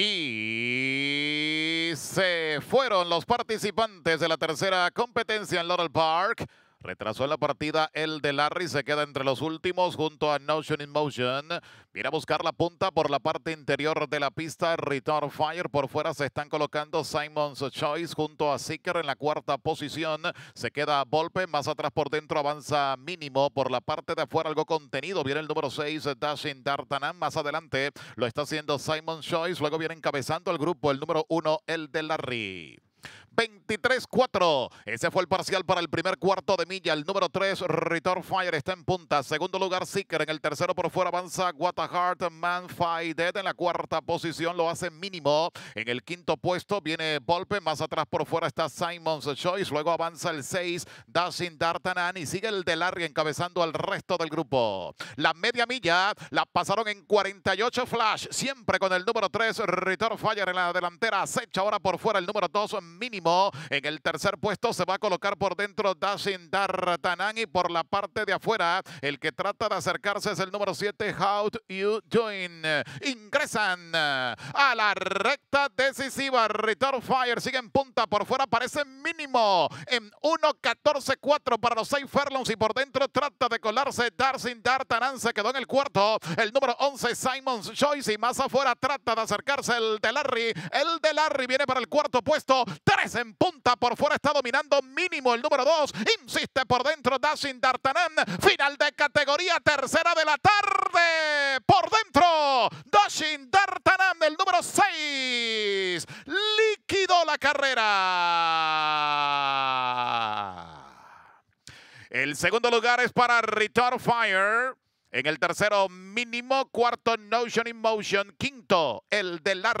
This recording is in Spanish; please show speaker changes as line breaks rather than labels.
Y se fueron los participantes de la tercera competencia en Laurel Park. Retrasó la partida el de Larry, se queda entre los últimos junto a Notion in Motion. Viene a buscar la punta por la parte interior de la pista. Return Fire por fuera se están colocando Simon's Choice junto a Seeker en la cuarta posición. Se queda Volpe, más atrás por dentro avanza mínimo por la parte de afuera algo contenido. Viene el número 6, Dashing D'Artanan. Más adelante lo está haciendo Simon's Choice. Luego viene encabezando el grupo el número 1, el de Larry. 23-4. Ese fue el parcial para el primer cuarto de milla. El número 3, Return Fire, está en punta. Segundo lugar, Seeker. En el tercero por fuera avanza What a Heart, Man En la cuarta posición lo hace mínimo. En el quinto puesto viene Volpe. Más atrás por fuera está Simon's Choice. Luego avanza el 6, Dustin Dartanan. Y sigue el de encabezando al resto del grupo. La media milla la pasaron en 48 Flash. Siempre con el número 3, Return Fire en la delantera. Acecha ahora por fuera el número 2, mínimo. En el tercer puesto se va a colocar por dentro Dashin dartanani y por la parte de afuera el que trata de acercarse es el número 7, How You Join. Ingresan a la recta decisiva. Return Fire sigue en punta. Por fuera parece mínimo en 4 para los 6 furlongs y por dentro trata de colarse Darcin Dartanán. Se quedó en el cuarto. El número 11, Simon's Choice y más afuera trata de acercarse el de Larry. El de Larry viene para el cuarto puesto. 13 en punta, por fuera, está dominando mínimo el número 2. Insiste por dentro Dashin D'Artanan. Final de categoría, tercera de la tarde. Por dentro, Dashin D'Artanan, el número 6. Liquidó la carrera. El segundo lugar es para Return Fire. En el tercero, mínimo. Cuarto, Notion in Motion. Quinto, el de la...